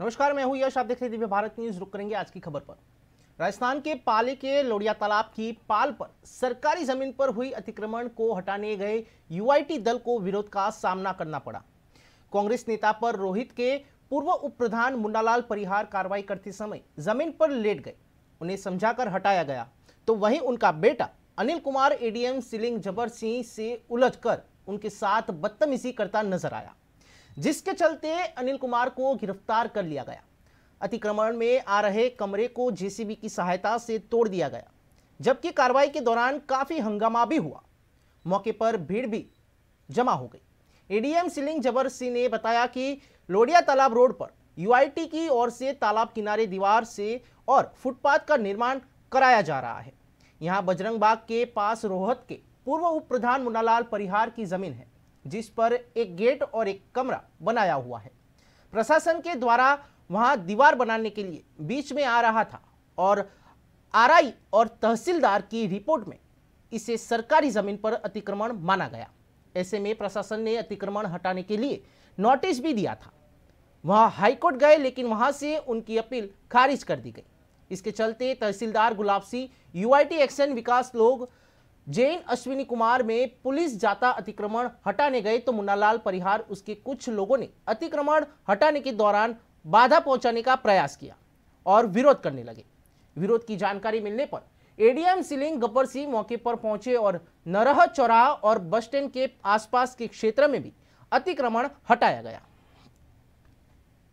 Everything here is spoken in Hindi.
नमस्कार मैं हूं यश आप देख रहे दिव्य भारत न्यूज रुक करेंगे आज की खबर पर राजस्थान के पाली के लोडिया तालाब की पाल पर सरकारी जमीन पर हुई अतिक्रमण को हटाने गए यूआईटी दल को विरोध का सामना करना पड़ा कांग्रेस नेता पर रोहित के पूर्व उप प्रधान मुंडालाल परिहार कार्रवाई करते समय जमीन पर लेट गए उन्हें समझाकर हटाया गया तो वहीं उनका बेटा अनिल कुमार एडीएम सिलिंग जबर सिंह से उलझ उनके साथ बदतमीजी करता नजर आया जिसके चलते अनिल कुमार को गिरफ्तार कर लिया गया अतिक्रमण में आ रहे कमरे को जेसीबी की सहायता से तोड़ दिया गया जबकि कार्रवाई के दौरान काफी हंगामा भी हुआ मौके पर भीड़ भी जमा हो गई एडीएम सिलिंग जबर सिंह ने बताया कि लोडिया तालाब रोड पर यूआईटी की ओर से तालाब किनारे दीवार से और फुटपाथ का निर्माण कराया जा रहा है यहाँ बजरंग बाग के पास रोहत के पूर्व उप प्रधान मुनालाल परिहार की जमीन है जिस पर एक गेट और एक कमरा बनाया हुआ है प्रशासन के द्वारा वहां दीवार बनाने के लिए बीच में आ रहा था और आरआई और तहसीलदार की रिपोर्ट में इसे सरकारी जमीन पर अतिक्रमण माना गया ऐसे में प्रशासन ने अतिक्रमण हटाने के लिए नोटिस भी दिया था वहां हाईकोर्ट गए लेकिन वहां से उनकी अपील खारिज कर दी गई इसके चलते तहसीलदार गुलाब सिंह यूआईटी एक्शन विकास लोग जैन अश्विनी कुमार में पुलिस जाता अतिक्रमण हटाने गए तो मुन्नालाल परिहार उसके कुछ लोगों ने अतिक्रमण हटाने के दौरान बाधा पहुंचाने का प्रयास किया और विरोध करने लगे विरोध की जानकारी मिलने पर एडीएम सिलिंग गब्बर सिंह मौके पर पहुंचे और नरह चौराह और बस स्टैंड के आसपास के क्षेत्र में भी अतिक्रमण हटाया गया